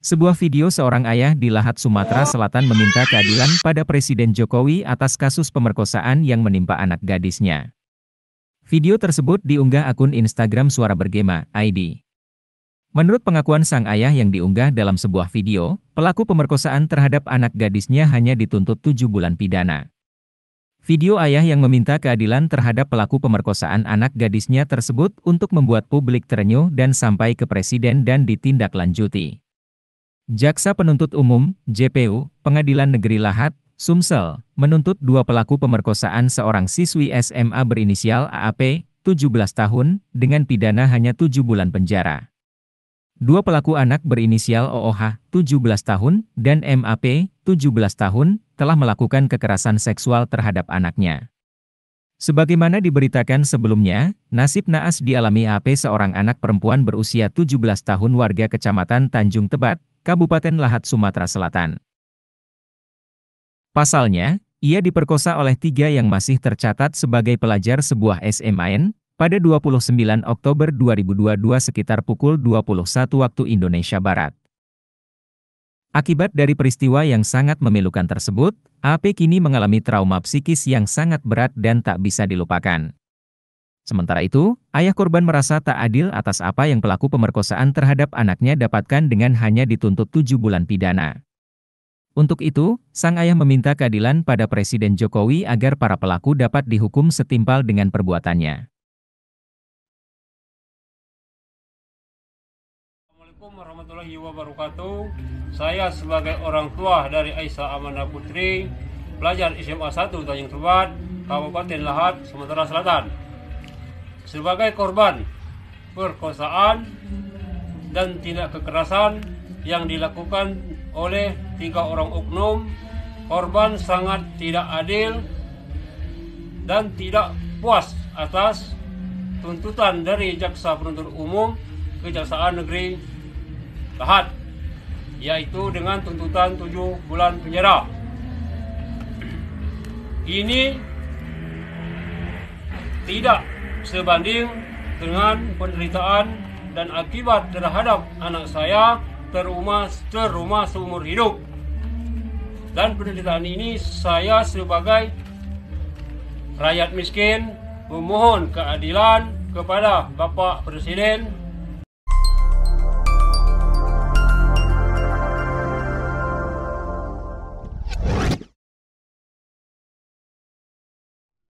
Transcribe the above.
Sebuah video seorang ayah di Lahat Sumatera Selatan meminta keadilan pada Presiden Jokowi atas kasus pemerkosaan yang menimpa anak gadisnya. Video tersebut diunggah akun Instagram Suara Bergema, ID. Menurut pengakuan sang ayah yang diunggah dalam sebuah video, pelaku pemerkosaan terhadap anak gadisnya hanya dituntut tujuh bulan pidana. Video ayah yang meminta keadilan terhadap pelaku pemerkosaan anak gadisnya tersebut untuk membuat publik terenyuh dan sampai ke presiden dan ditindaklanjuti. Jaksa Penuntut Umum, JPU, Pengadilan Negeri Lahat, Sumsel, menuntut dua pelaku pemerkosaan seorang siswi SMA berinisial AAP, 17 tahun, dengan pidana hanya 7 bulan penjara. Dua pelaku anak berinisial OOH, 17 tahun, dan MAP, 17 tahun, telah melakukan kekerasan seksual terhadap anaknya. Sebagaimana diberitakan sebelumnya, nasib naas dialami AP seorang anak perempuan berusia 17 tahun warga Kecamatan Tanjung Tebat, Kabupaten Lahat, Sumatera Selatan. Pasalnya, ia diperkosa oleh tiga yang masih tercatat sebagai pelajar sebuah SMAN pada 29 Oktober 2022 sekitar pukul 21 waktu Indonesia Barat. Akibat dari peristiwa yang sangat memilukan tersebut, AP kini mengalami trauma psikis yang sangat berat dan tak bisa dilupakan. Sementara itu, ayah korban merasa tak adil atas apa yang pelaku pemerkosaan terhadap anaknya dapatkan dengan hanya dituntut tujuh bulan pidana. Untuk itu, sang ayah meminta keadilan pada Presiden Jokowi agar para pelaku dapat dihukum setimpal dengan perbuatannya. Assalamualaikum warahmatullahi wabarakatuh. Saya sebagai orang tua dari Aisyah Amanda Putri, pelajar SMA 1 Tanjung Terbat, Kabupaten Lahat, Sumatera Selatan sebagai korban perkosaan dan tindak kekerasan yang dilakukan oleh tiga orang oknum korban sangat tidak adil dan tidak puas atas tuntutan dari jaksa penuntut umum Kejaksaan Negeri Lahat yaitu dengan tuntutan tujuh bulan penjara. Ini tidak sebanding dengan penderitaan dan akibat terhadap anak saya terumah terumah seumur hidup. Dan penderitaan ini saya sebagai rakyat miskin memohon keadilan kepada Bapak Presiden